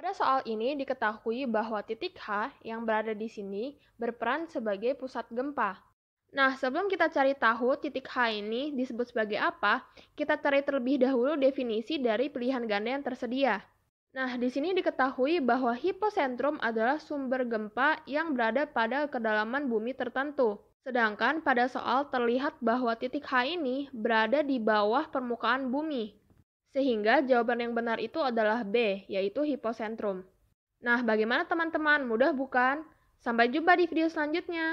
Pada soal ini diketahui bahwa titik H yang berada di sini berperan sebagai pusat gempa. Nah, sebelum kita cari tahu titik H ini disebut sebagai apa, kita cari terlebih dahulu definisi dari pilihan ganda yang tersedia. Nah, di sini diketahui bahwa hiposentrum adalah sumber gempa yang berada pada kedalaman bumi tertentu. Sedangkan pada soal terlihat bahwa titik H ini berada di bawah permukaan bumi. Sehingga jawaban yang benar itu adalah B, yaitu hiposentrum. Nah, bagaimana teman-teman? Mudah bukan? Sampai jumpa di video selanjutnya.